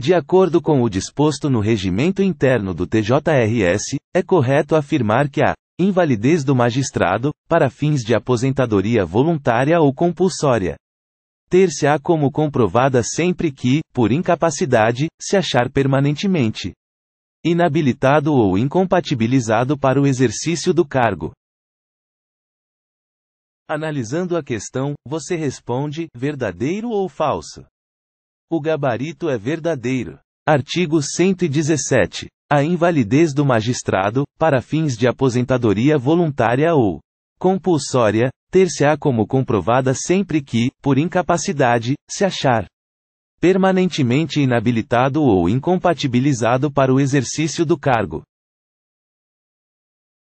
De acordo com o disposto no regimento interno do TJRS, é correto afirmar que a invalidez do magistrado, para fins de aposentadoria voluntária ou compulsória, ter-se-á como comprovada sempre que, por incapacidade, se achar permanentemente inabilitado ou incompatibilizado para o exercício do cargo. Analisando a questão, você responde: verdadeiro ou falso? O gabarito é verdadeiro. Artigo 117. A invalidez do magistrado, para fins de aposentadoria voluntária ou compulsória, ter-se-á como comprovada sempre que, por incapacidade, se achar permanentemente inabilitado ou incompatibilizado para o exercício do cargo.